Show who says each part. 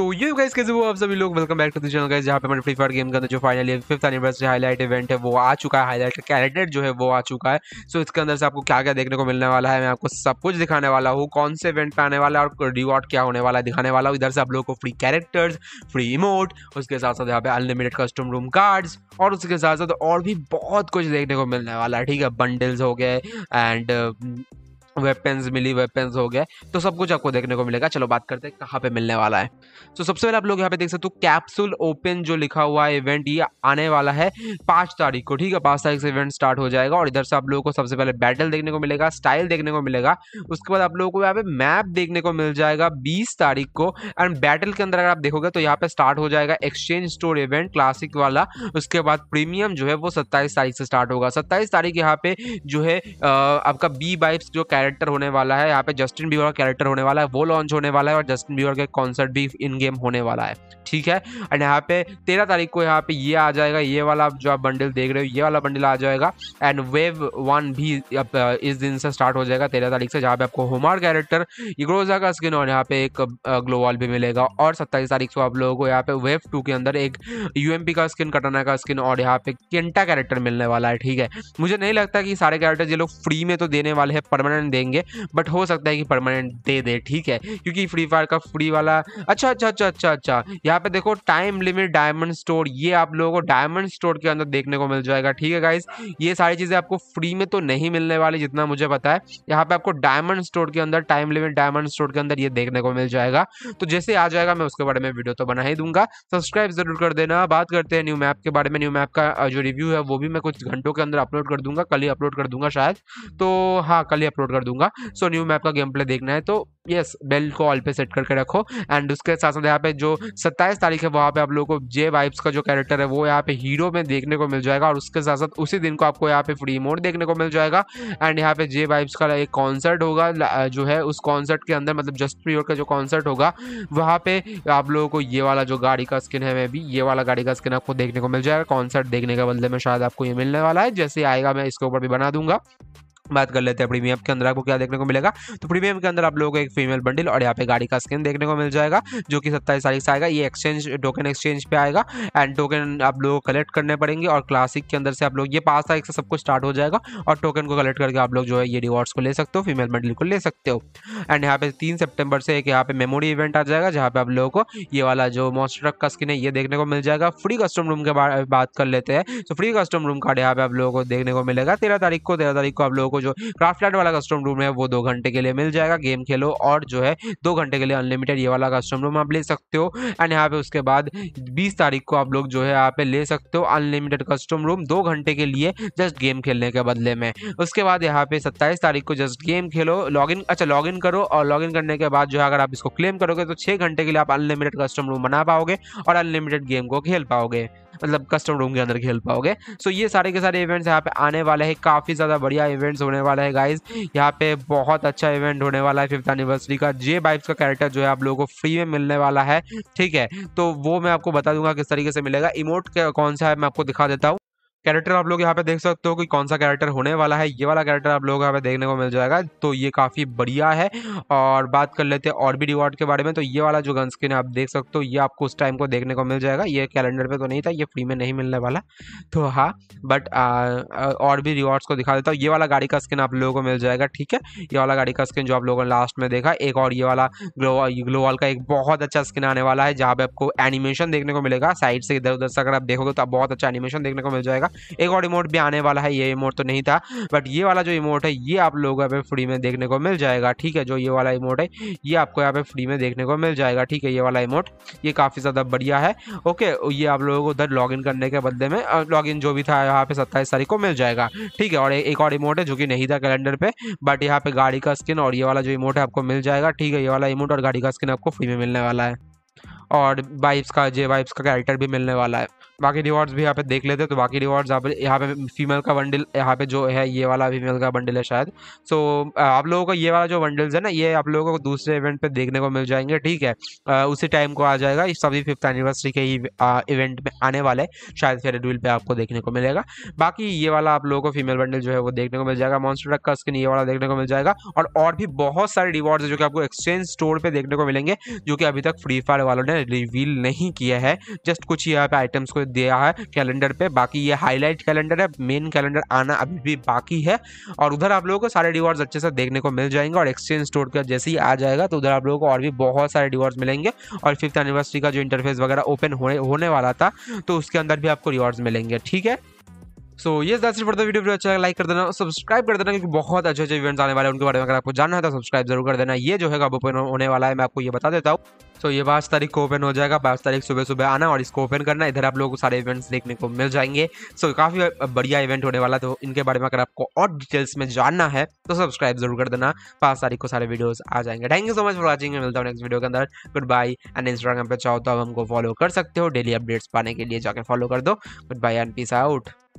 Speaker 1: तो ये गाइस कैसे हुआ आप सभी लोग welcome back to the channel guys जहां पे हमारे फ्री फायर गेम के अंदर जो finally fifth anniversary highlight event है वो आ चुका है हाईलाइट का कैरेक्टर जो है वो आ चुका है सो so, इसके अंदर से आपको क्या क्या देखने को मिलने वाला है मैं आपको सब कुछ दिखाने वाला हूँ कौन से इवेंट पे आने वाला है और रिवॉर्ड क्या होने वाला है दिखाने वाला हूँ इधर से आप लोग को फ्री कैरेक्टर्स फ्री इमोट उसके साथ साथ यहाँ पे अनलिमिटेड कस्टम रूम कार्ड्स और उसके साथ साथ और भी बहुत कुछ देखने को मिलने वाला है ठीक है बंडल्स हो गए एंड वेपन्स मिली वेपन्स हो गए तो सब कुछ आपको देखने को मिलेगा चलो बात करते हैं कहाँ पे मिलने वाला है तो सबसे पहले आप लोग यहाँ पे देख सकते हो कैप्सूल ओपन जो लिखा हुआ है इवेंट ये आने वाला है पाँच तारीख को ठीक है पाँच तारीख से इवेंट स्टार्ट हो जाएगा और इधर से आप लोगों को सबसे पहले बैटल देखने को मिलेगा स्टाइल देखने को मिलेगा उसके बाद आप लोगों को यहाँ पे मैप देखने को मिल जाएगा बीस तारीख को एंड बैटल के अंदर अगर आप देखोगे तो यहाँ पे स्टार्ट हो जाएगा एक्सचेंज स्टोर इवेंट क्लासिक वाला उसके बाद प्रीमियम जो है वो सत्ताईस तारीख से स्टार्ट होगा सत्ताईस तारीख यहाँ पे जो है आपका बी बाइप्स जो कैरेक्टर होने वाला है यहाँ पे जस्टिन बीवर का कैरेक्टर होने वाला है वो लॉन्च होने वाला है और जस्टिन बीवर का कॉन्सर्ट भी इन गेम होने वाला है ठीक है एंड यहाँ पे तेरह तारीख को यहाँ पे ये आ जाएगा ये वाला जो आप बंडल देख रहे हो ये वाला बंडल आ जाएगा एंड वेव वन भी इस दिन से स्टार्ट हो जाएगा तेरह तारीख से जहाँ पे आपको होमार कैरेक्टर इग्रोजा का स्किन और यहाँ पे एक ग्लोवाल भी मिलेगा और सत्ताईस तारीख को आप लोगों को यहाँ पे वेव टू के अंदर एक यू का स्किन कटाना का स्किन और यहाँ पे किंटा कैरेक्टर मिलने वाला है ठीक है मुझे नहीं लगता कि सारे कैरेक्टर ये लोग फ्री में तो देने वाले हैं परमानेंट टाइम देंगे बट हो सकता है कि परमानेंट दे दे ठीक है क्योंकि फ्री फायर का फ्री वाला अच्छा अच्छा अच्छा अच्छा अच्छा यहाँ पे देखो टाइम लिमिट डायमंड स्टोर ये आप लोगों को डायमंड स्टोर के अंदर देखने को मिल जाएगा ठीक है गाइज ये सारी चीज़ें आपको फ्री में तो नहीं मिलने वाली जितना मुझे पता है यहाँ पे आपको डायमंड स्टोर के अंदर टाइम लिमिट डायमंड स्टोर के अंदर ये देखने को मिल जाएगा तो जैसे आ जाएगा मैं उसके बारे में वीडियो तो बना ही दूंगा सब्सक्राइब जरूर कर देना बात करते हैं न्यू मैप के बारे में न्यू मैप का जो रिव्यू है वो भी मैं कुछ घंटों के अंदर अपलोड कर दूंगा कल ही अपलोड कर दूंगा शायद तो हाँ कल ही अपलोड कर कर दूंगा सो न्यू मैप का गेम प्ले देखना है तो यस बेल को ऑल पे सेट करके रखो एंड उसके साथ साथ यहाँ पे जो सत्ताईस तारीख है वहाँ पे आप लोगों को जे वाइब्स का जो कैरेक्टर है वो यहाँ पे हीरो में देखने को मिल जाएगा और उसके साथ साथ उसी दिन को आपको यहाँ पे फ्री मोड देखने को मिल जाएगा एंड यहाँ पे जे वाइब्स का एक कॉन्सर्ट होगा जो है उस कॉन्सर्ट के अंदर मतलब जस्ट प्रियोर का जो कॉन्सर्ट होगा वहाँ पे आप लोगों को ये वाला जो गाड़ी का स्किन है मैं भी ये वाला गाड़ी का स्किन आपको देखने को मिल जाएगा कॉन्सर्ट देखने के बदले में शायद आपको ये मिलने वाला है जैसे आएगा मैं इसके ऊपर भी बना दूंगा बात कर लेते हैं प्रीमियम के अंदर आपको क्या देखने को मिलेगा तो प्रीमियम के अंदर आप लोगों को एक फीमेल बंडल और यहाँ पे गाड़ी का स्किन देखने को मिल जाएगा जो कि सत्ताईस तारीख से आएगा ये एक्सचेंज टोकन एक्सचेंज पे आएगा एंड टोकन आप लोगों को कलेक्ट करने पड़ेंगे और क्लासिक के अंदर से आप लोग ये पाँच तारीख से सब कुछ स्टार्ट हो जाएगा और टोकन को कलेक्ट करके आप लोग जो है ये रिवॉर्ड्स को ले सकते हो फीमेल बंडल को ले सकते हो एंड यहाँ पे तीन सेप्टेम्बर से एक यहाँ पे मेमोरी इवेंट आ जाएगा जहाँ पे आप लोगों को ये वाला जो मॉन्स्टर ट्रक का स्किन है ये देखने को मिल जाएगा फ्री कस्टम रूम के बात कर लेते हैं तो फ्री कस्टम रूम कार्ड यहाँ पे आप लोगों को देखने को मिलेगा तेरह तारीख को तेरह तारीख को आप लोगों को जो क्राफ्ट लाइट वाला कस्टम रूम है वो दो घंटे के लिए मिल जाएगा गेम खेलो और जो है दो घंटे के लिए अनलिमिटेड ये वाला कस्टम रूम आप ले सकते हो एंड यहाँ पे उसके बाद बीस तारीख को आप लोग जो है यहाँ पे ले सकते हो अनलिमिटेड कस्टम रूम दो घंटे के लिए जस्ट गेम खेलने के बदले में उसके बाद यहाँ पे सत्ताईस तारीख को जस्ट गेम खेलो लॉगिन अच्छा लॉगिन करो और लॉगिन करने के बाद जो है अगर आप इसको क्लेम करोगे तो छह घंटे के लिए आप अनलिमिटेड कस्टम रूम बना पाओगे और अनलिमिटेड गेम को खेल पाओगे मतलब कस्टम रूम के अंदर खेल पाओगे सो ये सारे के सारे इवेंट्स यहाँ पे आने वाले हैं काफ़ी ज़्यादा बढ़िया इवेंट्स होने वाला है गाइज यहाँ पे बहुत अच्छा इवेंट होने वाला है फिफ्थ एनिवर्सरी का जे बाइब्स का कैरेक्टर जो है आप लोगों को फ्री में मिलने वाला है ठीक है तो वो मैं आपको बता दूंगा किस तरीके से मिलेगा इमोट कौन सा है मैं आपको दिखा देता हूँ कैरेक्टर आप लोग यहाँ पे देख सकते हो कि कौन सा कैरेक्टर होने वाला है ये वाला कैरेक्टर आप लोग यहाँ पे देखने को मिल जाएगा तो ये काफ़ी बढ़िया है और बात कर लेते हैं और भी रिवॉर्ड के बारे में तो ये वाला जो गन स्किन आप देख सकते हो ये आपको उस टाइम को देखने को मिल जाएगा ये कैलेंडर पे तो नहीं था ये फ्री में नहीं मिलने वाला तो हाँ बट आ, और भी रिवॉर्ड्स को दिखा देता हूँ ये वाला गाड़ी का स्किन आप लोगों को मिल जाएगा ठीक है ये वाला गाड़ी का स्किन जो आप लोगों ने लास्ट में देखा एक और ये वाला ग्लोवाल का एक बहुत अच्छा स्किन आने वाला है जहाँ पे आपको एनिमेशन देखने को मिलेगा साइड से इधर उधर से अगर आप देखोगे तो आप बहुत अच्छा एनिमेशन देखने को मिल जाएगा एक और इमोट भी आने वाला है ये इमोट तो नहीं था बट ये वाला जो इमोट है ये आप लोगों को फ्री में देखने को मिल जाएगा ठीक है जो ये वाला इमोट है ये आपको यहाँ पे फ्री में देखने को मिल जाएगा ठीक है ये वाला इमोट ये काफ़ी ज़्यादा बढ़िया है ओके ये आप लोगों को उधर लॉग करने के बदले में लॉग जो भी था यहाँ पे सत्ताईस तारीख को मिल जाएगा ठीक है और एक और इमोट है जो कि नहीं था कैलेंडर पे बट यहाँ पे गाड़ी का स्किन और ये वाला जो इमोट है आपको मिल जाएगा ठीक है ये वाला इमोट और गाड़ी का स्किन आपको फ्री में मिलने वाला है और वाइब्स का जे वाइब्स का कैरेक्टर भी मिलने वाला है बाकी रिवॉर्ड्स भी यहाँ पे देख लेते हैं तो बाकी रिवॉर्ड्स आप यहाँ पे फीमेल का बंडल यहाँ पे जो है ये वाला फीमेल का बंडल है शायद सो so, आप लोगों को ये वाला जो बंडल्स है ना ये आप लोगों को दूसरे इवेंट पे देखने को मिल जाएंगे ठीक है आ, उसी टाइम को आ जाएगा इस सभी फिफ्थ एनिवर्सरी के ही इवेंट में आने वाले शायद फेरेडविल पे आपको देखने को मिलेगा बाकी ये वाला आप लोगों को फीमेल बंडल जो है वो देखने को मिल जाएगा मॉन्स्टर का स्किन ये वाला देखने को मिल जाएगा और और भी बहुत सारे रिवॉर्ड्स जो कि आपको एक्सचेंज स्टोर पर देखने को मिलेंगे जो कि अभी तक फ्री फायर वालों ने रिवील नहीं किया है जस्ट कुछ यहाँ पे आइटम्स को दिया है कैलेंडर पे बाकी ये हाईलाइट कैलेंडर है मेन कैलेंडर आना अभी भी बाकी है और उधर आप लोगों को सारे रिवॉर्ड्स अच्छे से देखने को मिल जाएंगे और एक्सचेंज स्टोर का जैसे ही आ जाएगा तो उधर आप लोगों को और भी बहुत सारे रिवॉर्ड्स मिलेंगे और फिफ्थ एनिवर्सरी का जो इंटरफेस वगैरह ओपन होने होने वाला था तो उसके अंदर भी आपको रिवॉर्ड्स मिलेंगे ठीक है सो ये दैट्स इट फॉर वीडियो अच्छा लाइक कर देना सब्सक्राइब कर देना क्योंकि बहुत अच्छे अच्छे इवेंट्स आने वाले हैं उनके बारे में अगर आपको जानना है तो सब्सक्राइब जरूर कर देना ये जो है कब ओपन होने वाला है मैं आपको ये बता देता हूँ तो ये पाँच तारीख को ओपन हो जाएगा पाँच तारीख सुबह सुबह आना और इसको ओपन करना इधर आप लोगों को सारे इवेंट्स देखने को मिल जाएंगे सो काफ़ी बढ़िया इवेंट होने वाला तो इनके बारे में अगर आपको और डिटेल्स में जानना है तो सब्सक्राइब जरूर कर देना पाँच तारीख को सारे वीडियोस आ जाएंगे thank you so much for watching मिलता हूँ नेक्स्ट वीडियो के अंदर गुड बाय एंड इंस्टाग्राम पर चाहो तो आप हमको फॉलो कर सकते हो डेली अपडेट्स पाने के लिए जाकर फॉलो कर दो good bye and peace out